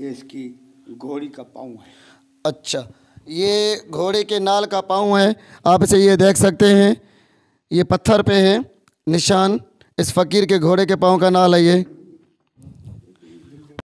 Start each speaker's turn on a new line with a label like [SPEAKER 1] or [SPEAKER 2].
[SPEAKER 1] ये इसकी घोड़ी का पाँव है
[SPEAKER 2] अच्छा ये घोड़े के नाल का पाँव है आप इसे ये देख सकते हैं ये पत्थर पे है निशान इस फ़कीर के घोड़े के पाँव का नाल है ये